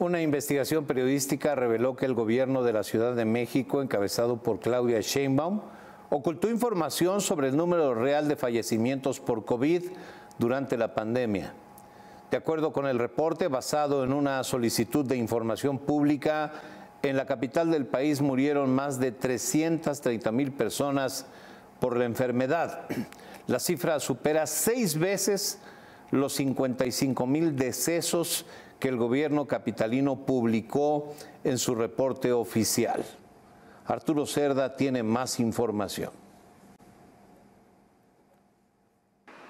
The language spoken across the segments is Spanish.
Una investigación periodística reveló que el gobierno de la Ciudad de México, encabezado por Claudia Sheinbaum, ocultó información sobre el número real de fallecimientos por COVID durante la pandemia. De acuerdo con el reporte, basado en una solicitud de información pública, en la capital del país murieron más de 330 mil personas por la enfermedad. La cifra supera seis veces los 55 mil decesos que el gobierno capitalino publicó en su reporte oficial. Arturo Cerda tiene más información.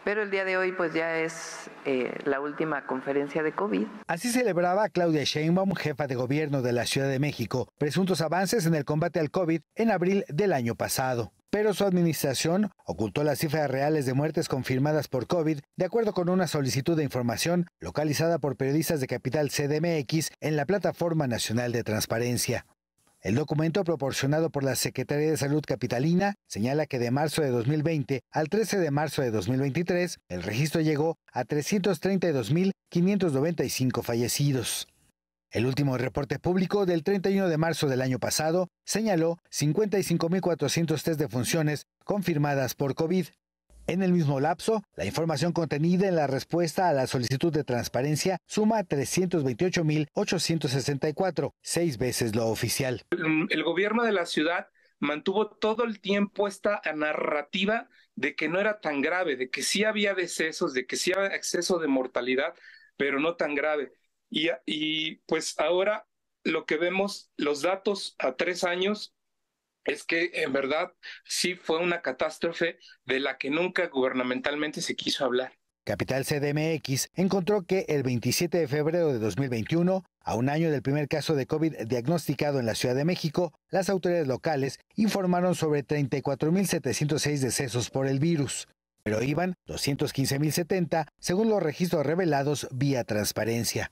Pero el día de hoy pues ya es eh, la última conferencia de COVID. Así celebraba Claudia Sheinbaum, jefa de gobierno de la Ciudad de México, presuntos avances en el combate al COVID en abril del año pasado pero su administración ocultó las cifras reales de muertes confirmadas por COVID, de acuerdo con una solicitud de información localizada por periodistas de Capital CDMX en la Plataforma Nacional de Transparencia. El documento proporcionado por la Secretaría de Salud Capitalina señala que de marzo de 2020 al 13 de marzo de 2023, el registro llegó a 332.595 fallecidos. El último reporte público del 31 de marzo del año pasado señaló test de funciones confirmadas por COVID. En el mismo lapso, la información contenida en la respuesta a la solicitud de transparencia suma 328.864, seis veces lo oficial. Mm, el gobierno de la ciudad mantuvo todo el tiempo esta narrativa de que no era tan grave, de que sí había decesos, de que sí había exceso de mortalidad, pero no tan grave. Y, pues ahora lo que vemos, los datos a tres años, es que en verdad sí fue una catástrofe de la que nunca gubernamentalmente se quiso hablar. Capital CDMX encontró que el 27 de febrero de 2021, a un año del primer caso de COVID diagnosticado en la Ciudad de México, las autoridades locales informaron sobre 34.706 decesos por el virus, pero iban 215.070 según los registros revelados vía transparencia.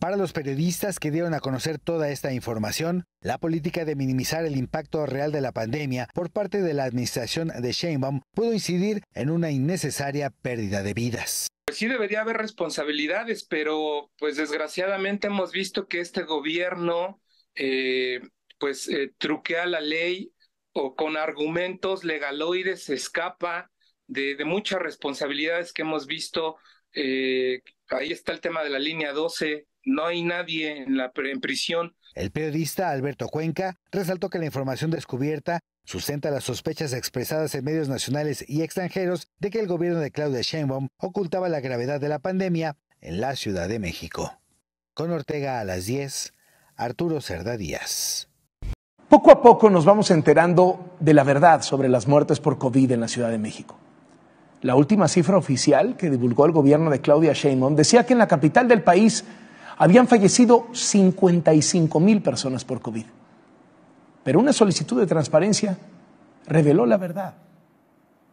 Para los periodistas que dieron a conocer toda esta información, la política de minimizar el impacto real de la pandemia por parte de la administración de Sheinbaum pudo incidir en una innecesaria pérdida de vidas. Pues sí debería haber responsabilidades, pero pues desgraciadamente hemos visto que este gobierno eh, pues eh, truquea la ley o con argumentos legaloides escapa de, muchas responsabilidades que hemos visto. Eh, ahí está el tema de la línea 12, no hay nadie en, la, prisión. El periodista Alberto Cuenca resaltó que la información descubierta sustenta las sospechas expresadas en medios nacionales y extranjeros de que el gobierno de Claudia Sheinbaum ocultaba la gravedad de la pandemia en la Ciudad de México. Con Ortega a las 10, Arturo Cerda Díaz. Poco a poco nos vamos enterando de la verdad sobre las muertes por COVID en la Ciudad de México. La última cifra oficial que divulgó el gobierno de Claudia Sheinbaum decía que en la capital del país habían fallecido 55 mil personas por COVID. Pero una solicitud de transparencia reveló la verdad.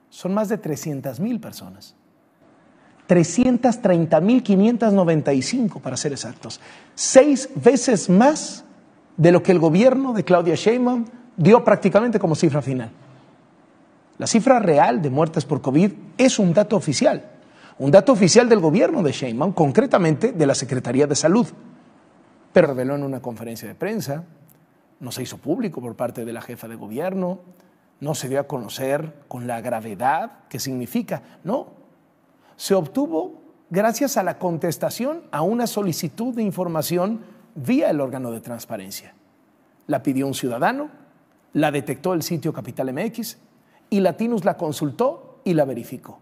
Son más de 300 mil personas. mil 330.595 para ser exactos. Seis veces más de lo que el gobierno de Claudia Sheinbaum dio prácticamente como cifra final. La cifra real de muertes por COVID es un dato oficial, un dato oficial del gobierno de Sheinbaum, concretamente de la Secretaría de Salud. Pero reveló en una conferencia de prensa, no se hizo público por parte de la jefa de gobierno, no se dio a conocer con la gravedad que significa. No, se obtuvo gracias a la contestación a una solicitud de información vía el órgano de transparencia. La pidió un ciudadano, la detectó el sitio Capital MX y Latinus la consultó y la verificó.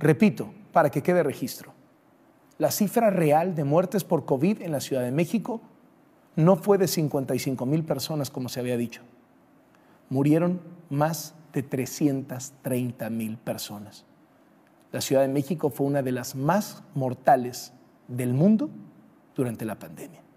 Repito, para que quede registro, la cifra real de muertes por COVID en la Ciudad de México no fue de 55 mil personas como se había dicho. Murieron más de 330 mil personas. La Ciudad de México fue una de las más mortales del mundo durante la pandemia.